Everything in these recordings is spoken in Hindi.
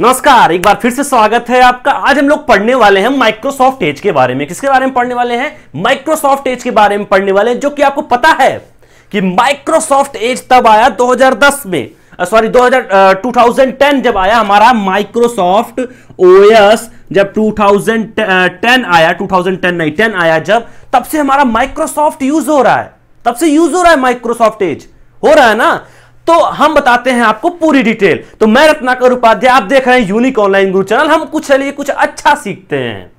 नमस्कार एक बार फिर से स्वागत है आपका आज हम लोग पढ़ने वाले हैं माइक्रोसॉफ्ट एज के बारे में किसके बारे में पढ़ने वाले हैं माइक्रोसॉफ्ट एज के बारे में पढ़ने वाले हैं जो कि आपको पता है कि माइक्रोसॉफ्ट एज तब आया 2010 में सॉरी 2000 2010 जब आया हमारा माइक्रोसॉफ्ट ओएस जब 2010 आया 2010 नहीं 10 आया जब तब से हमारा माइक्रोसॉफ्ट यूज हो रहा है तब से यूज हो रहा है माइक्रोसॉफ्ट एज हो रहा है ना तो हम बताते हैं आपको पूरी डिटेल तो मैं रत्नाकर उपाध्याय आप देख रहे हैं यूनिक ऑनलाइन गुरु चैनल हम कुछ चलिए कुछ अच्छा सीखते हैं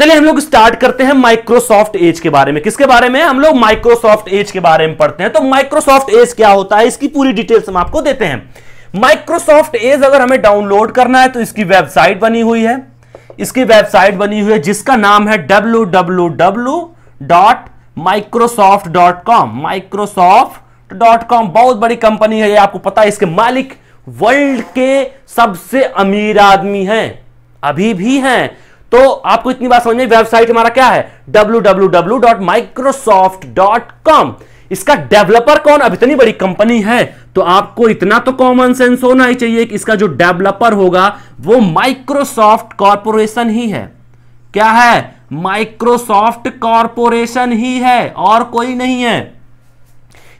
चलिए हम लोग स्टार्ट करते हैं माइक्रोसॉफ्ट एज के बारे में किसके बारे में हम लोग माइक्रोसॉफ्ट एज के बारे में पढ़ते हैं तो माइक्रोसॉफ्ट एज क्या होता है इसकी पूरी डिटेल्स हम आपको देते हैं माइक्रोसॉफ्ट एज अगर हमें डाउनलोड करना है तो इसकी वेबसाइट बनी हुई है इसकी वेबसाइट बनी हुई है जिसका नाम है W W W dot Microsoft dot com Microsoft dot com बहुत बड़ी कंपनी है ये आपको पता है इसके मालिक वर्ल्ड के सबसे अमीर आदमी हैं अभी भी हैं तो आपको इतनी बात समझ में वेबसाइट हमारा क्या है डब्ल्यू इसका डेवलपर कौन अब इतनी बड़ी कंपनी है तो आपको इतना तो कॉमन सेंस होना ही चाहिए कि इसका जो डेवलपर होगा वो माइक्रोसॉफ्ट कॉरपोरेशन ही है क्या है माइक्रोसॉफ्ट कॉरपोरेशन ही है और कोई नहीं है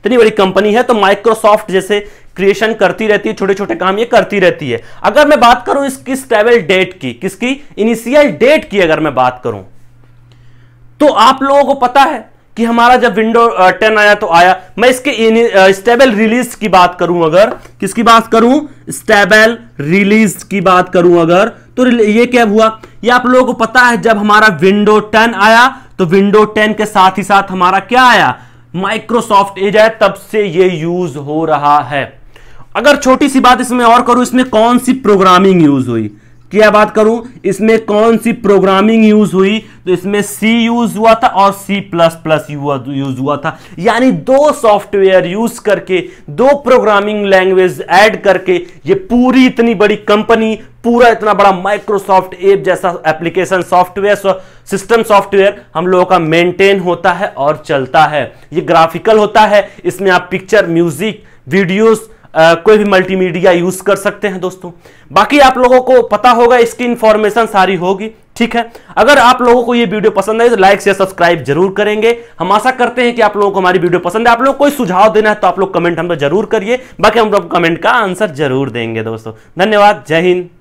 इतनी बड़ी कंपनी है तो माइक्रोसॉफ्ट जैसे क्रिएशन करती रहती है छोटे छोटे काम ये करती रहती है अगर मैं बात करूं इसकी ट्रेवल डेट की किसकी इनिशियल डेट की अगर मैं बात करूं तो आप लोगों को पता है कि हमारा जब विंडो टेन आया तो आया मैं इसके स्टेबल रिलीज की बात करूं अगर किसकी बात करूं स्टेबल रिलीज की बात करूं अगर तो ये क्या हुआ ये आप लोगों को पता है जब हमारा विंडो टेन आया तो विंडो टेन के साथ ही साथ हमारा क्या आया माइक्रोसॉफ्ट एज है तब से ये यूज हो रहा है अगर छोटी सी बात इसमें और करूं इसमें कौन सी प्रोग्रामिंग यूज हुई क्या बात करूं इसमें कौन सी प्रोग्रामिंग यूज हुई तो इसमें सी यूज हुआ था और सी प्लस प्लस यूज हुआ था यानी दो सॉफ्टवेयर यूज करके दो प्रोग्रामिंग लैंग्वेज ऐड करके ये पूरी इतनी बड़ी कंपनी पूरा इतना बड़ा माइक्रोसॉफ्ट एप जैसा एप्लीकेशन सॉफ्टवेयर सिस्टम सॉफ्टवेयर हम लोगों का मेंटेन होता है और चलता है ये ग्राफिकल होता है इसमें आप पिक्चर म्यूजिक वीडियोज़ कोई भी मल्टीमीडिया यूज कर सकते हैं दोस्तों बाकी आप लोगों को पता होगा इसकी इंफॉर्मेशन सारी होगी ठीक है अगर आप लोगों को ये वीडियो पसंद है तो लाइक से सब्सक्राइब जरूर करेंगे हम आशा करते हैं कि आप लोगों को हमारी वीडियो पसंद है आप लोग कोई सुझाव देना है तो आप लोग कमेंट हम तो जरूर करिए बाकी हम लोग कमेंट का आंसर जरूर देंगे दोस्तों धन्यवाद जय हिंद